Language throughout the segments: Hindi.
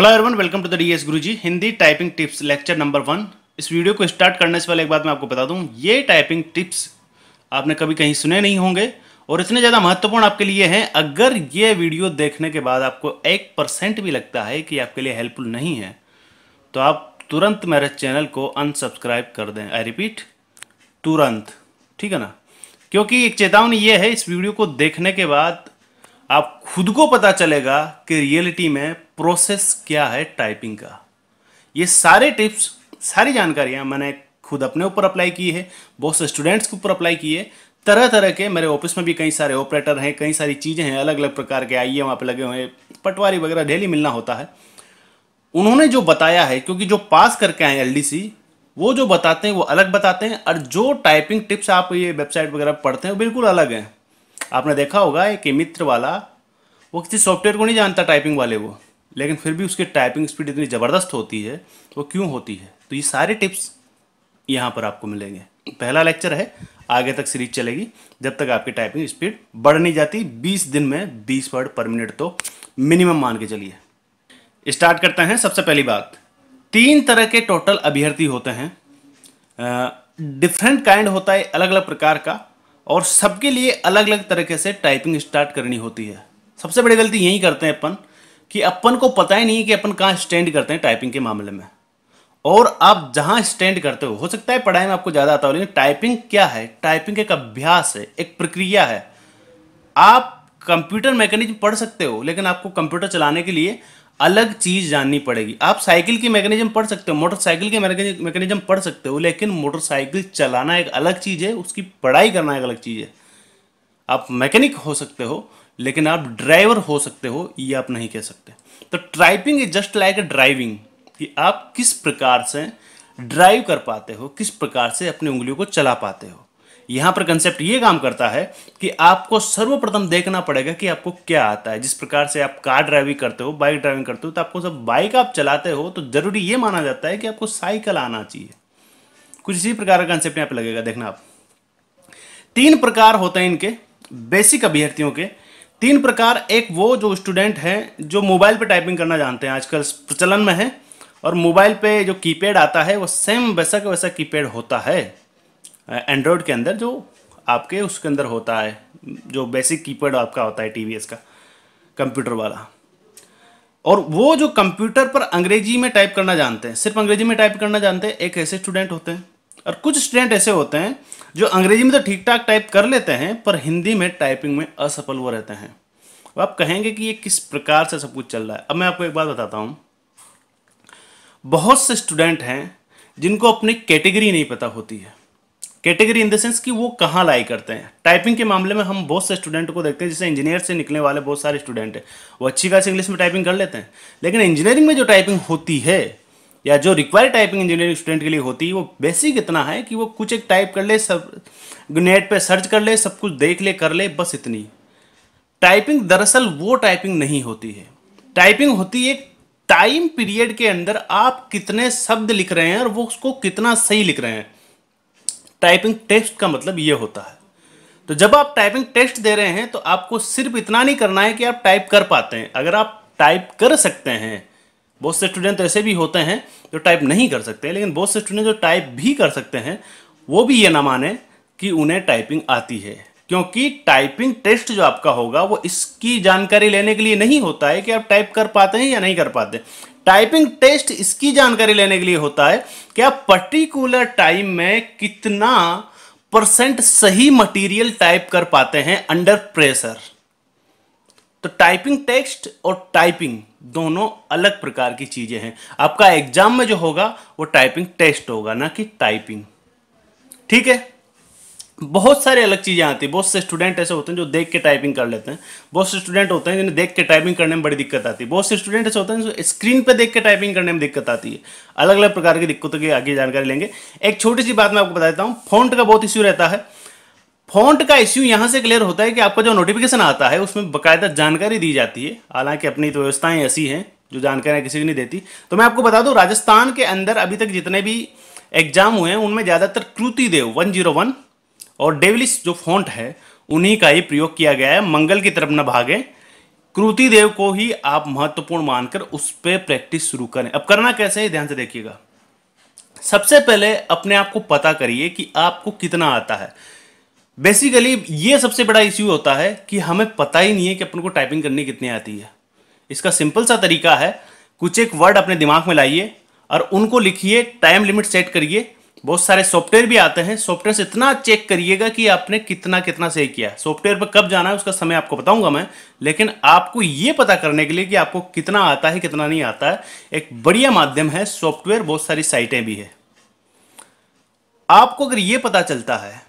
hello everyone welcome to the DS Guruji Hindi typing tips lecture number one इस वीडियो को स्टार्ट करने से पहले एक बात मैं आपको बता दूं ये टाइपिंग टिप्स आपने कभी कहीं सुने नहीं होंगे और इतने ज़्यादा महत्वपूर्ण आपके लिए हैं अगर ये वीडियो देखने के बाद आपको एक परसेंट भी लगता है कि आपके लिए हेल्पफुल नहीं है तो आप तुरंत मेरे चैनल को अनसब्सक्राइब कर दें आई रिपीट तुरंत ठीक है ना क्योंकि एक चेतावनी ये है इस वीडियो को देखने के बाद आप खुद को पता चलेगा कि रियलिटी में प्रोसेस क्या है टाइपिंग का ये सारे टिप्स सारी जानकारियाँ मैंने खुद अपने ऊपर अप्लाई की है बहुत से स्टूडेंट्स के ऊपर अप्लाई की है तरह तरह के मेरे ऑफिस में भी कई सारे ऑपरेटर हैं कई सारी चीज़ें हैं अलग अलग प्रकार के आइए वहाँ पर लगे हुए पटवारी वगैरह डेली मिलना होता है उन्होंने जो बताया है क्योंकि जो पास करके आए एल वो जो बताते हैं वो अलग बताते हैं और जो टाइपिंग टिप्स आप ये वेबसाइट वगैरह पढ़ते हैं वो बिल्कुल अलग हैं आपने देखा होगा एक मित्र वाला वो किसी सॉफ्टवेयर को नहीं जानता टाइपिंग वाले वो लेकिन फिर भी उसकी टाइपिंग स्पीड इतनी ज़बरदस्त होती है वो क्यों होती है तो ये सारे टिप्स यहाँ पर आपको मिलेंगे पहला लेक्चर है आगे तक सीरीज चलेगी जब तक आपकी टाइपिंग स्पीड बढ़ नहीं जाती 20 दिन में 20 वर्ड पर मिनट तो मिनिमम मान के चलिए स्टार्ट करते हैं सबसे पहली बात तीन तरह के टोटल अभ्यर्थी होते हैं डिफरेंट काइंड होता है अलग अलग प्रकार का और सबके लिए अलग अलग तरीके से टाइपिंग स्टार्ट करनी होती है सबसे बड़ी गलती यही करते हैं अपन कि अपन को पता ही नहीं है कि अपन कहाँ स्टैंड करते हैं टाइपिंग के मामले में और आप जहाँ स्टैंड करते हो हो सकता है पढ़ाई में आपको ज़्यादा आता हो लेकिन टाइपिंग क्या है टाइपिंग एक अभ्यास है एक प्रक्रिया है आप कंप्यूटर मैकेनिज्म पढ़ सकते हो लेकिन आपको कंप्यूटर चलाने के लिए अलग चीज़ जाननी पड़ेगी आप साइकिल की मैकेनिज्म पढ़ सकते हो मोटरसाइकिल की मैकेनिज्म पढ़ सकते हो लेकिन मोटरसाइकिल चलाना एक अलग चीज़ है उसकी पढ़ाई करना एक अलग चीज़ है आप मैकेनिक हो सकते हो लेकिन आप ड्राइवर हो सकते हो ये आप नहीं कह सकते तो typing is just like a driving कि आप किस प्रकार से ड्राइव कर पाते हो किस प्रकार से अपनी उंगलियों को चला पाते हो यहां पर कंसेप्ट ये काम करता है कि आपको सर्वप्रथम देखना पड़ेगा कि आपको क्या आता है जिस प्रकार से आप कार ड्राइविंग करते हो बाइक ड्राइविंग करते हो तो आपको सब बाइक आप चलाते हो तो जरूरी ये माना जाता है कि आपको साइकिल आना चाहिए कुछ इसी प्रकार का कंसेप्ट यहां पर लगेगा देखना आप तीन प्रकार होते हैं इनके बेसिक अभ्यर्थियों के तीन प्रकार एक वो जो स्टूडेंट हैं जो मोबाइल पे टाइपिंग करना जानते हैं आजकल प्रचलन में है और मोबाइल पे जो कीपैड आता है वो सेम वैसा का वैसा कीपैड होता है एंड्रॉयड के अंदर जो आपके उसके अंदर होता है जो बेसिक कीपैड आपका होता है टीवीएस का कंप्यूटर वाला और वो जो कंप्यूटर पर अंग्रेजी में टाइप करना जानते हैं सिर्फ अंग्रेजी में टाइप करना जानते हैं एक ऐसे स्टूडेंट होते हैं और कुछ स्टूडेंट ऐसे होते हैं जो अंग्रेजी में तो ठीक ठाक टाइप कर लेते हैं पर हिंदी में टाइपिंग में असफल वो रहते हैं अब आप कहेंगे कि ये किस प्रकार से सब कुछ चल रहा है अब मैं आपको एक बात बताता हूँ बहुत से स्टूडेंट हैं जिनको अपनी कैटेगरी नहीं पता होती है कैटेगरी इन द सेंस कि वो कहाँ लाई करते हैं टाइपिंग के मामले में हम बहुत से स्टूडेंट को देखते हैं जैसे इंजीनियर से निकलने वाले बहुत सारे स्टूडेंट हैं वो अच्छी खासी इंग्लिश में टाइपिंग कर लेते हैं लेकिन इंजीनियरिंग में जो टाइपिंग होती है या जो रिक्वायर्ड टाइपिंग इंजीनियरिंग स्टूडेंट के लिए होती है वो बेसिक इतना है कि वो कुछ एक टाइप कर ले सब नेट पे सर्च कर ले सब कुछ देख ले कर ले बस इतनी टाइपिंग दरअसल वो टाइपिंग नहीं होती है टाइपिंग होती है टाइम पीरियड के अंदर आप कितने शब्द लिख रहे हैं और वो उसको कितना सही लिख रहे हैं टाइपिंग टेस्ट का मतलब ये होता है तो जब आप टाइपिंग टेस्ट दे रहे हैं तो आपको सिर्फ इतना नहीं करना है कि आप टाइप कर पाते हैं अगर आप टाइप कर सकते हैं बहुत से स्टूडेंट तो ऐसे भी होते हैं जो टाइप नहीं कर सकते लेकिन बहुत से स्टूडेंट जो टाइप भी कर सकते हैं वो भी ये ना माने कि उन्हें टाइपिंग आती है क्योंकि टाइपिंग टेस्ट जो आपका होगा वो इसकी जानकारी लेने के लिए नहीं होता है कि आप टाइप कर पाते हैं या नहीं कर पाते टाइपिंग टेस्ट इसकी जानकारी लेने के लिए होता है कि आप पर्टिकुलर टाइम में कितना परसेंट सही मटेरियल टाइप कर पाते हैं अंडर प्रेशर तो टाइपिंग टेक्स्ट और टाइपिंग दोनों अलग प्रकार की चीज़ें हैं आपका एग्जाम में जो होगा वो टाइपिंग टेस्ट होगा ना कि टाइपिंग ठीक है बहुत सारी अलग चीज़ें आती है बहुत से स्टूडेंट ऐसे होते हैं जो देख के टाइपिंग कर लेते हैं बहुत से स्टूडेंट होते हैं जिन्हें देख के टाइपिंग करने में बड़ी दिक्कत आती है बहुत से स्टूडेंट ऐसे होते हैं जो स्क्रीन पर देख के टाइपिंग करने में दिक्कत आती है अलग अलग प्रकार की दिक्कतों की आगे जानकारी लेंगे एक छोटी सी बात मैं आपको बता देता हूँ फोन का बहुत इश्यू रहता है फॉन्ट का इश्यू यहाँ से क्लियर होता है कि आपका जो नोटिफिकेशन आता है उसमें बकायदा जानकारी दी जाती है हालांकि अपनी तो व्यवस्थाएं ऐसी हैं जो जानकारी किसी को नहीं देती तो मैं आपको बता दूँ राजस्थान के अंदर अभी तक जितने भी एग्जाम हुए हैं उनमें ज़्यादातर कृति देव वन और डेविलिस जो फॉन्ट है उन्हीं का ही प्रयोग किया गया है मंगल की तरफ न भागे कृति देव को ही आप महत्वपूर्ण मानकर उस पर प्रैक्टिस शुरू करें अब करना कैसे है ध्यान से देखिएगा सबसे पहले अपने आप को पता करिए कि आपको कितना आता है बेसिकली ये सबसे बड़ा इश्यू होता है कि हमें पता ही नहीं है कि अपन को टाइपिंग करनी कितनी आती है इसका सिंपल सा तरीका है कुछ एक वर्ड अपने दिमाग में लाइए और उनको लिखिए टाइम लिमिट सेट करिए बहुत सारे सॉफ्टवेयर भी आते हैं सॉफ्टवेयर से इतना चेक करिएगा कि आपने कितना कितना सही किया सॉफ्टवेयर पर कब जाना है उसका समय आपको बताऊंगा मैं लेकिन आपको ये पता करने के लिए कि आपको कितना आता है कितना नहीं आता है एक बढ़िया माध्यम है सॉफ्टवेयर बहुत सारी साइटें भी है आपको अगर ये पता चलता है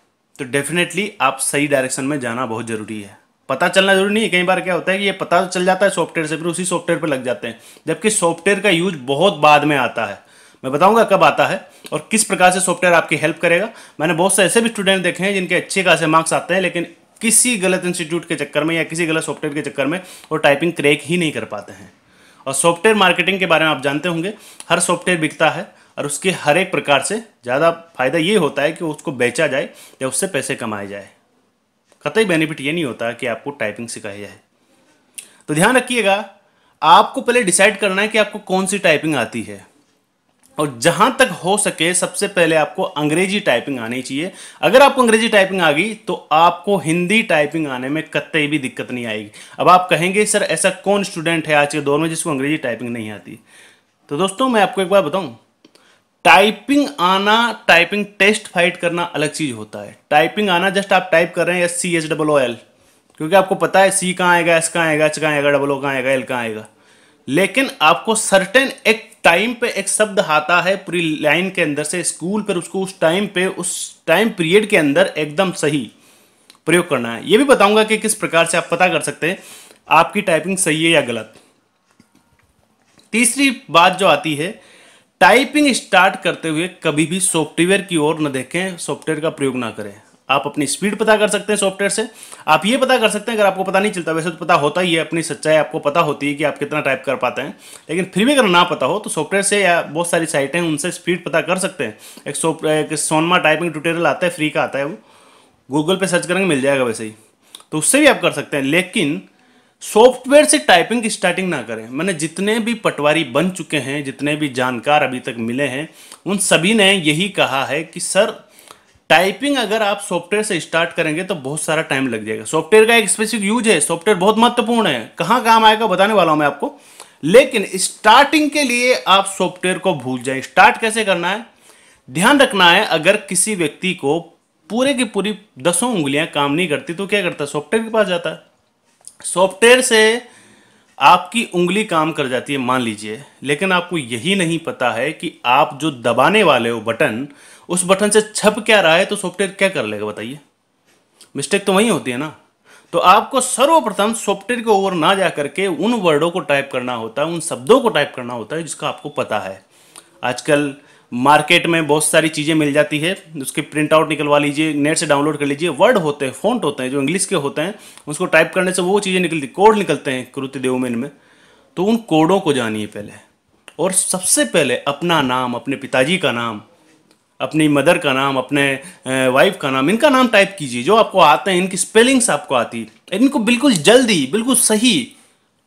तो डेफिनेटली आप सही डायरेक्शन में जाना बहुत ज़रूरी है पता चलना जरूरी नहीं है कई बार क्या होता है कि ये पता चल जाता है सॉफ्टवेयर से फिर उसी सॉफ्टवेयर पर लग जाते हैं जबकि सॉफ्टवेयर का यूज बहुत बाद में आता है मैं बताऊंगा कब आता है और किस प्रकार से सॉफ्टवेयर आपकी हेल्प करेगा मैंने बहुत से ऐसे भी स्टूडेंट देखे हैं जिनके अच्छे खासे मार्क्स आते हैं लेकिन किसी गलत इंस्टीट्यूट के चक्कर में या किसी गलत सॉफ्टवेयर के चक्कर में वो टाइपिंग क्रैक ही नहीं कर पाते हैं और सॉफ्टवेयर मार्केटिंग के बारे में आप जानते होंगे हर सॉफ्टवेयर बिकता है और उसके हर एक प्रकार से ज़्यादा फायदा ये होता है कि उसको बेचा जाए या उससे पैसे कमाए जाए कतई बेनिफिट ये नहीं होता कि आपको टाइपिंग सिखाई जाए तो ध्यान रखिएगा आपको पहले डिसाइड करना है कि आपको कौन सी टाइपिंग आती है और जहां तक हो सके सबसे पहले आपको अंग्रेजी टाइपिंग आनी चाहिए अगर आपको अंग्रेजी टाइपिंग आ गई तो आपको हिंदी टाइपिंग आने में कतई भी दिक्कत नहीं आएगी अब आप कहेंगे सर ऐसा कौन स्टूडेंट है आज के दौर में जिसको अंग्रेजी टाइपिंग नहीं आती तो दोस्तों मैं आपको एक बार बताऊं टाइपिंग आना टाइपिंग टेस्ट फाइट करना अलग चीज होता है टाइपिंग आना जस्ट आप टाइप कर रहे हैं S C H double O L क्योंकि आपको पता है सी कहाँ आएगा एस कहाँ आएगा एच कहाँ आएगा डबल ओ कहाँ आएगा एल कहाँ आएगा लेकिन आपको सर्टेन एक टाइम पे एक शब्द आता है पूरी लाइन के अंदर से स्कूल पर उसको उस टाइम पे उस टाइम पीरियड के अंदर एकदम सही प्रयोग करना है ये भी बताऊंगा कि किस प्रकार से आप पता कर सकते हैं आपकी टाइपिंग सही है या गलत तीसरी बात जो आती है टाइपिंग स्टार्ट करते हुए कभी भी सॉफ्टवेयर की ओर न देखें सॉफ्टवेयर का प्रयोग ना करें आप अपनी स्पीड पता कर सकते हैं सॉफ्टवेयर से आप ये पता कर सकते हैं अगर आपको पता नहीं चलता वैसे तो पता होता ही है अपनी सच्चाई आपको पता होती है कि आप कितना टाइप कर पाते हैं लेकिन फिर भी अगर ना पता हो तो सॉफ्टवेयर से या बहुत सारी साइटें उनसे स्पीड पता कर सकते हैं एक एक सोनमा टाइपिंग ट्यूटोरियल आता है फ्री का आता है वो गूगल पर सर्च करेंगे मिल जाएगा वैसे ही तो उससे भी आप कर सकते हैं लेकिन सॉफ्टवेयर से टाइपिंग की स्टार्टिंग ना करें मैंने जितने भी पटवारी बन चुके हैं जितने भी जानकार अभी तक मिले हैं उन सभी ने यही कहा है कि सर टाइपिंग अगर आप सॉफ्टवेयर से स्टार्ट करेंगे तो बहुत सारा टाइम लग जाएगा सॉफ्टवेयर का एक स्पेसिफिक यूज है सॉफ्टवेयर बहुत महत्वपूर्ण है कहाँ काम आएगा बताने वाला हूँ मैं आपको लेकिन स्टार्टिंग के लिए आप सॉफ्टवेयर को भूल जाए स्टार्ट कैसे करना है ध्यान रखना है अगर किसी व्यक्ति को पूरे की पूरी दसों उंगलियां काम नहीं करती तो क्या करता सॉफ्टवेयर के पास जाता है सॉफ्टवेयर से आपकी उंगली काम कर जाती है मान लीजिए लेकिन आपको यही नहीं पता है कि आप जो दबाने वाले हो बटन उस बटन से छप क्या रहा है तो सॉफ्टवेयर क्या कर लेगा बताइए मिस्टेक तो वहीं होती है ना तो आपको सर्वप्रथम सॉफ्टवेयर के ओवर ना जा करके उन वर्डों को टाइप करना होता है उन शब्दों को टाइप करना होता है जिसका आपको पता है आजकल मार्केट में बहुत सारी चीज़ें मिल जाती है उसके प्रिंट आउट निकलवा लीजिए नेट से डाउनलोड कर लीजिए वर्ड होते हैं फॉन्ट होते हैं जो इंग्लिश के होते हैं उसको टाइप करने से वो चीज़ें निकलती कोड निकलते हैं कृति देवमेन में तो उन कोडों को जानिए पहले और सबसे पहले अपना नाम अपने पिताजी का नाम अपनी मदर का नाम अपने वाइफ का नाम इनका नाम टाइप कीजिए जो आपको आते हैं इनकी स्पेलिंग्स आपको आती है इनको बिल्कुल जल्दी बिल्कुल सही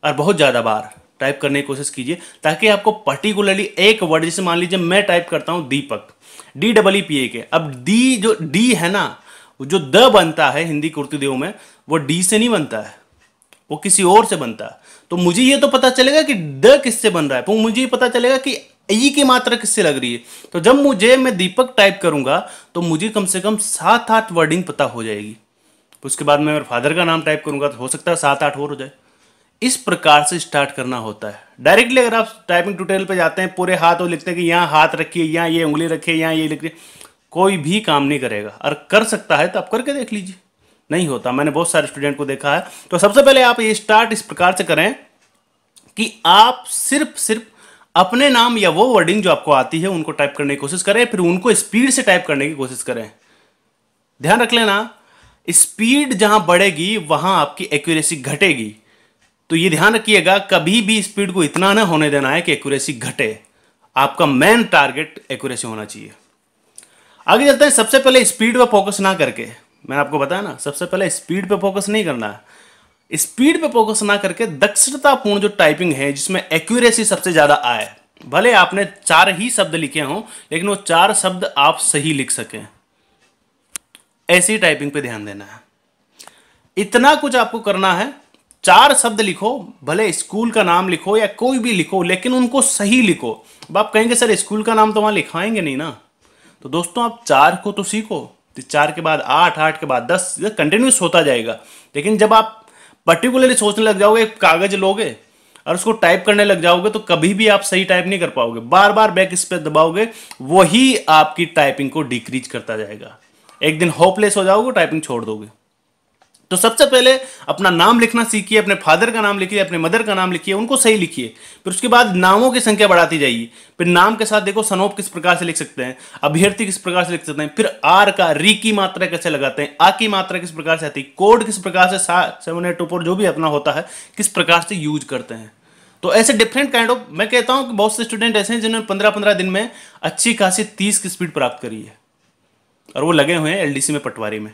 और बहुत ज़्यादा बार टाइप करने की कोशिश कीजिए ताकि आपको पर्टिकुलरली एक वर्ड जैसे मान लीजिए मैं टाइप करता हूँ Deepak D double E P A K अब डी जो डी है ना जो द बनता है हिंदी कुर्तीदेव में वो डी से नहीं बनता है वो किसी और से बनता है तो मुझे ये तो पता चलेगा कि द किससे बन रहा है तो मुझे ये पता चलेगा कि ई e की मात्रा किससे लग रही है तो जब मुझे मैं दीपक टाइप करूंगा तो मुझे कम से कम सात आठ वर्डिंग पता हो जाएगी उसके बाद मैं मेरे फादर का नाम टाइप करूंगा तो हो सकता है सात आठ और हो जाए इस प्रकार से स्टार्ट करना होता है डायरेक्टली अगर आप टाइपिंग ट्यूटोरियल पे जाते हैं पूरे हाथ और लिखते हैं कि यहाँ हाथ रखिए यहाँ ये उंगली रखिए यहाँ ये लिखिए कोई भी काम नहीं करेगा और कर सकता है तो आप करके देख लीजिए नहीं होता मैंने बहुत सारे स्टूडेंट को देखा है तो सबसे पहले आप ये स्टार्ट इस प्रकार से करें कि आप सिर्फ सिर्फ अपने नाम या वो वर्डिंग जो आपको आती है उनको टाइप करने की कोशिश करें फिर उनको स्पीड से टाइप करने की कोशिश करें ध्यान रख लेना स्पीड जहां बढ़ेगी वहां आपकी एक्यूरेसी घटेगी तो ये ध्यान रखिएगा कभी भी स्पीड को इतना ना होने देना है कि एक्यूरेसी घटे आपका मेन टारगेट एक्यूरेसी होना चाहिए आगे चलते हैं सबसे पहले स्पीड पर फोकस ना करके मैंने आपको बताया ना सबसे पहले स्पीड पर फोकस नहीं करना स्पीड पर फोकस ना करके दक्षतापूर्ण जो टाइपिंग है जिसमें एक्यूरेसी सबसे ज़्यादा आए भले आपने चार ही शब्द लिखे हों लेकिन वो चार शब्द आप सही लिख सकें ऐसी टाइपिंग पे ध्यान देना है इतना कुछ आपको करना है चार शब्द लिखो भले स्कूल का नाम लिखो या कोई भी लिखो लेकिन उनको सही लिखो अब आप कहेंगे सर स्कूल का नाम तो वहाँ लिखाएंगे नहीं ना तो दोस्तों आप चार को तो सीखो तो चार के बाद आठ आठ के बाद दस कंटिन्यूस होता जाएगा लेकिन जब आप पर्टिकुलरली सोचने लग जाओगे कागज लोगे और उसको टाइप करने लग जाओगे तो कभी भी आप सही टाइप नहीं कर पाओगे बार बार बैक स्पेस दबाओगे वही आपकी टाइपिंग को डिक्रीज करता जाएगा एक दिन होपलेस हो जाओगे टाइपिंग छोड़ दोगे तो सबसे पहले अपना नाम लिखना सीखिए अपने फादर का नाम लिखिए अपने मदर का नाम लिखिए उनको सही लिखिए फिर उसके बाद नामों की संख्या बढ़ाती जाइए फिर नाम के साथ देखो सनोप किस प्रकार से लिख सकते हैं अभ्यर्थी किस प्रकार से लिख सकते हैं फिर आर का री की मात्रा कैसे लगाते हैं आ की मात्रा किस प्रकार से आती है कोड किस प्रकार से सेवन एट ऊपर जो भी अपना होता है किस प्रकार से यूज करते हैं तो ऐसे डिफरेंट काइंड ऑफ मैं कहता हूं कि बहुत से स्टूडेंट ऐसे हैं जिन्होंने पंद्रह पंद्रह दिन में अच्छी खासी तीस की स्पीड प्राप्त करी है और वो लगे हुए हैं एलडीसी में पटवारी में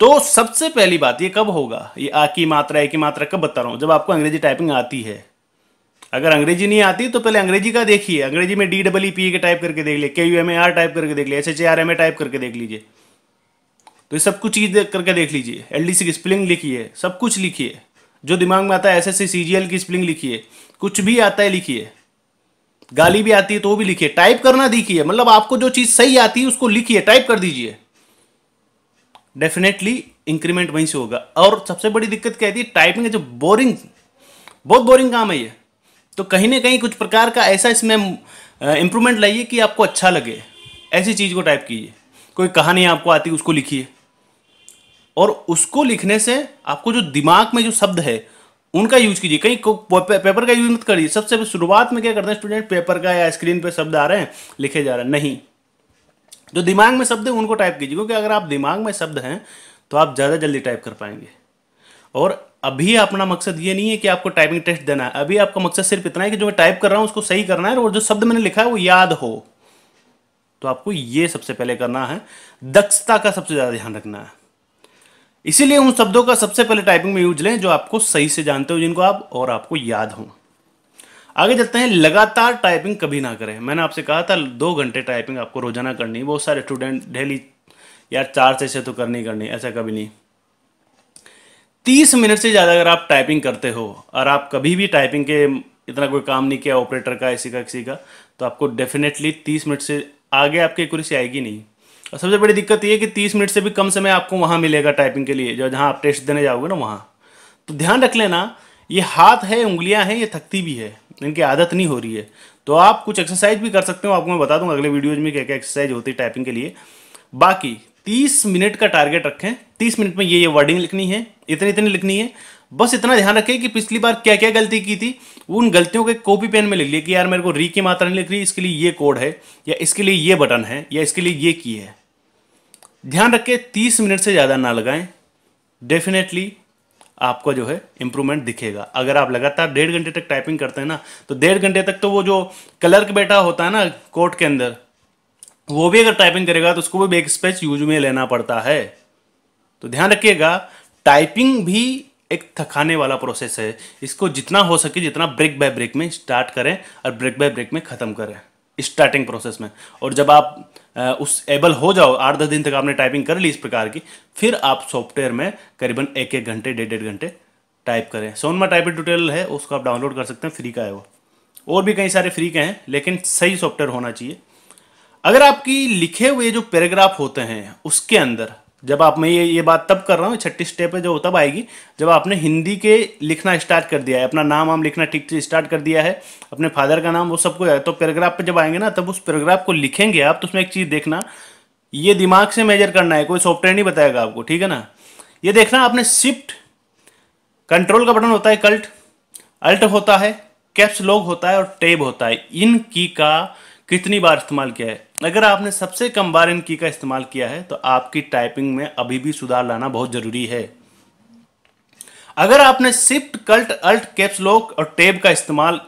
तो सबसे पहली बात ये कब होगा ये आ की मात्रा एक की मात्रा कब बता रहा हूँ जब आपको अंग्रेजी टाइपिंग आती है अगर अंग्रेजी नहीं आती तो पहले अंग्रेजी का देखिए अंग्रेजी में D double E P K type करके देख लिए K U M A R type करके देख लिए H A R M A type करके देख लीजिए तो ये सब कुछ चीज करके देख लीजिए एल डी सी की स्पेलिंग लिखिए सब कुछ लिखिए जो दिमाग में आता है S S C C G L की स्पेलिंग लिखिए कुछ भी आता है लिखिए गाली भी आती है तो वो भी लिखिए टाइप करना दिखिए मतलब आपको जो चीज़ सही आती है उसको लिखिए टाइप कर दीजिए डेफिनेटली इंक्रीमेंट वहीं से होगा और सबसे बड़ी दिक्कत क्या थी टाइपिंग है जो बोरिंग बहुत बोरिंग काम है ये तो कहीं ना कहीं कुछ प्रकार का ऐसा इसमें इम्प्रूवमेंट लाइए कि आपको अच्छा लगे ऐसी चीज़ को टाइप कीजिए कोई कहानी आपको आती उसको लिखिए और उसको लिखने से आपको जो दिमाग में जो शब्द है उनका यूज कीजिए कहीं पेपर का यूज मत करिए सबसे शुरुआत में क्या करते हैं स्टूडेंट पेपर का या स्क्रीन पे शब्द आ रहे हैं लिखे जा रहे हैं नहीं जो दिमाग में शब्द है उनको टाइप कीजिए क्योंकि अगर आप दिमाग में शब्द हैं तो आप ज़्यादा जल्दी टाइप कर पाएंगे और अभी अपना मकसद ये नहीं है कि आपको टाइपिंग टेस्ट देना है अभी आपका मकसद सिर्फ इतना है कि जो मैं टाइप कर रहा हूँ उसको सही करना है और जो शब्द मैंने लिखा है वो याद हो तो आपको ये सबसे पहले करना है दक्षता का सबसे ज़्यादा ध्यान रखना है इसीलिए उन शब्दों का सबसे पहले टाइपिंग में यूज लें जो आपको सही से जानते हो जिनको आप और आपको याद हों आगे चलते हैं लगातार टाइपिंग कभी ना करें मैंने आपसे कहा था दो घंटे टाइपिंग आपको रोजाना करनी बहुत सारे स्टूडेंट डेली यार चार से छः तो करनी करनी ऐसा कभी नहीं तीस मिनट से ज़्यादा अगर आप टाइपिंग करते हो और आप कभी भी टाइपिंग के इतना कोई काम नहीं किया ऑपरेटर का इसी का किसी का तो आपको डेफिनेटली तीस मिनट से आगे आपकी कुर्सी आएगी नहीं और सबसे बड़ी दिक्कत ये कि तीस मिनट से भी कम समय आपको वहाँ मिलेगा टाइपिंग के लिए जो जहाँ आप टेस्ट देने जाओगे ना वहाँ तो ध्यान रख लेना ये हाथ है उंगलियाँ हैं ये थकती भी है इनकी आदत नहीं हो रही है तो आप कुछ एक्सरसाइज भी कर सकते हो आपको मैं बता दूंगा अगले वीडियोज में क्या क्या एक्सरसाइज होती है टाइपिंग के लिए बाकी तीस मिनट का टारगेट रखें तीस मिनट में ये ये वर्डिंग लिखनी है इतनी इतनी लिखनी है बस इतना ध्यान रखें कि पिछली बार क्या क्या गलती की थी उन गलतियों के कॉपी पेन में लिख लिए कि यार मेरे को री की मात्रा नहीं लिख रही इसके लिए ये कोड है या इसके लिए ये बटन है या इसके लिए ये की है ध्यान रखें तीस मिनट से ज़्यादा ना लगाएं डेफिनेटली आपका जो है इंप्रूवमेंट दिखेगा अगर आप लगातार डेढ़ घंटे तक टाइपिंग करते हैं ना तो डेढ़ घंटे तक तो वो जो क्लर्क बैठा होता है ना कोर्ट के अंदर वो भी अगर टाइपिंग करेगा तो उसको भी बेक स्पेच यूज में लेना पड़ता है तो ध्यान रखिएगा टाइपिंग भी एक थकाने वाला प्रोसेस है इसको जितना हो सके जितना ब्रेक बाय ब्रेक में स्टार्ट करें और ब्रेक बाय ब्रेक में ख़त्म करें स्टार्टिंग प्रोसेस में और जब आप उस एबल हो जाओ आठ दस दिन तक आपने टाइपिंग कर ली इस प्रकार की फिर आप सॉफ्टवेयर में करीबन एक एक घंटे डेढ़ डेढ़ घंटे टाइप करें सोनमा टाइपिंग ट्यूटोरियल है उसको आप डाउनलोड कर सकते हैं फ्री का है वो और भी कई सारे फ्री के हैं लेकिन सही सॉफ्टवेयर होना चाहिए अगर आपकी लिखे हुए जो पैराग्राफ होते हैं उसके अंदर जब आप मैं ये ये बात तब कर रहा हूँ छठी स्टेप है जो तब आएगी जब आपने हिंदी के लिखना स्टार्ट कर दिया है अपना नाम वाम लिखना ठीक से स्टार्ट कर दिया है अपने फादर का नाम वो सबको तो पैराग्राफ पे जब आएंगे ना तब उस पैराग्राफ को लिखेंगे आप तो उसमें एक चीज़ देखना ये दिमाग से मेजर करना है कोई सॉफ्टवेयर नहीं बताएगा आपको ठीक है ना ये देखना आपने शिफ्ट कंट्रोल का बटन होता है कल्ट अल्ट होता है कैप्स लॉक होता है और टेब होता है इन की का कितनी बार इस्तेमाल किया है अगर आपने सबसे कम बार इन की का इस्तेमाल किया है तो आपकी टाइपिंग में अभी भी सुधार लाना बहुत जरूरी है अगर आपने shift control alt caps lock और टेब का इस्तेमाल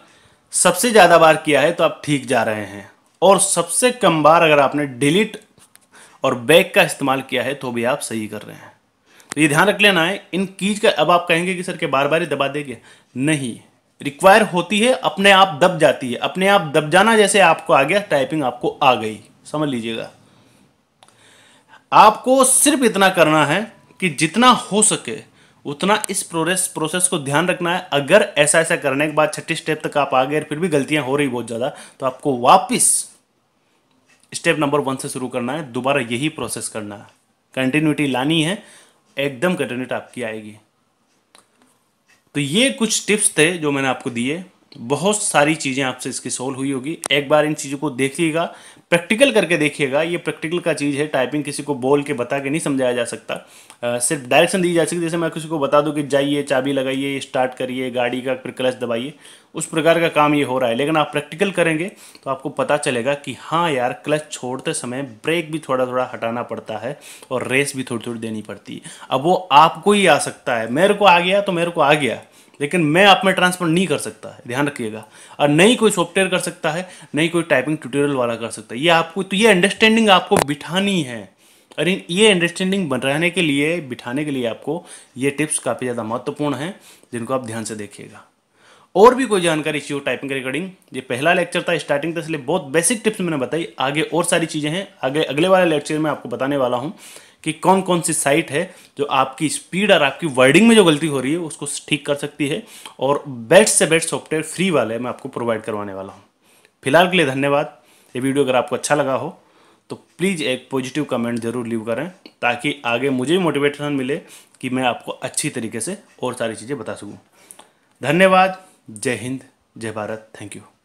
सबसे ज़्यादा बार किया है तो आप ठीक जा रहे हैं और सबसे कम बार अगर आपने डिलीट और बैक का इस्तेमाल किया है तो भी आप सही कर रहे हैं तो ये ध्यान रख लेना है इन कीज का अब आप कहेंगे कि सर के बार बार ही दबा देंगे नहीं रिक्वायर होती है अपने आप दब जाती है अपने आप दब जाना जैसे आपको आ गया टाइपिंग आपको आ गई समझ लीजिएगा आपको सिर्फ इतना करना है कि जितना हो सके उतना इस प्रोसेस प्रोसेस को ध्यान रखना है अगर ऐसा ऐसा करने के बाद छठी स्टेप तक आप आ गए फिर भी गलतियां हो रही बहुत ज़्यादा तो आपको वापिस स्टेप नंबर वन से शुरू करना है दोबारा यही प्रोसेस करना है कंटिन्यूटी लानी है एकदम कंटिन्यूटी आपकी आएगी तो ये कुछ टिप्स थे जो मैंने आपको दिए तो बहुत सारी चीज़ें आपसे इसकी सोल्व हुई होगी एक बार इन चीज़ों को देखिएगा प्रैक्टिकल करके देखिएगा ये प्रैक्टिकल का चीज़ है टाइपिंग किसी को बोल के बता के नहीं समझाया जा सकता आ, सिर्फ डायरेक्शन दी जा सकती जैसे मैं किसी को बता दूँ कि जाइए चाबी लगाइए स्टार्ट करिए गाड़ी का फिर क्लच दबाइए उस प्रकार का काम ये हो रहा है लेकिन आप प्रैक्टिकल करेंगे तो आपको पता चलेगा कि हाँ यार क्लच छोड़ते समय ब्रेक भी थोड़ा थोड़ा हटाना पड़ता है और रेस भी थोड़ी थोड़ी देनी पड़ती है अब वो आपको ही आ सकता है मेरे को आ गया तो मेरे को आ गया लेकिन मैं आप में ट्रांसफर नहीं कर सकता है ध्यान रखिएगा और नहीं कोई सॉफ्टवेयर कर सकता है नहीं कोई टाइपिंग ट्यूटोरियल वाला कर सकता है ये आपको तो ये अंडरस्टैंडिंग आपको बिठानी है और इन ये अंडरस्टैंडिंग बनाने के लिए बिठाने के लिए आपको ये टिप्स काफ़ी ज़्यादा महत्वपूर्ण हैं जिनको आप ध्यान से देखिएगा और भी कोई जानकारी चाहिए टाइपिंग के ये पहला लेक्चर था स्टार्टिंग था इसलिए बहुत बेसिक टिप्स मैंने बताई आगे और सारी चीज़ें हैं आगे अगले वाले लेक्चर में आपको बताने वाला हूँ कि कौन कौन सी साइट है जो आपकी स्पीड और आपकी वर्डिंग में जो गलती हो रही है उसको ठीक कर सकती है और बेस्ट से बेस्ट सॉफ्टवेयर फ्री वाले मैं आपको प्रोवाइड करवाने वाला हूँ फिलहाल के लिए धन्यवाद ये वीडियो अगर आपको अच्छा लगा हो तो प्लीज़ एक पॉजिटिव कमेंट ज़रूर लीव करें ताकि आगे मुझे भी मोटिवेशन मिले कि मैं आपको अच्छी तरीके से और सारी चीज़ें बता सकूँ धन्यवाद जय हिंद जय भारत थैंक यू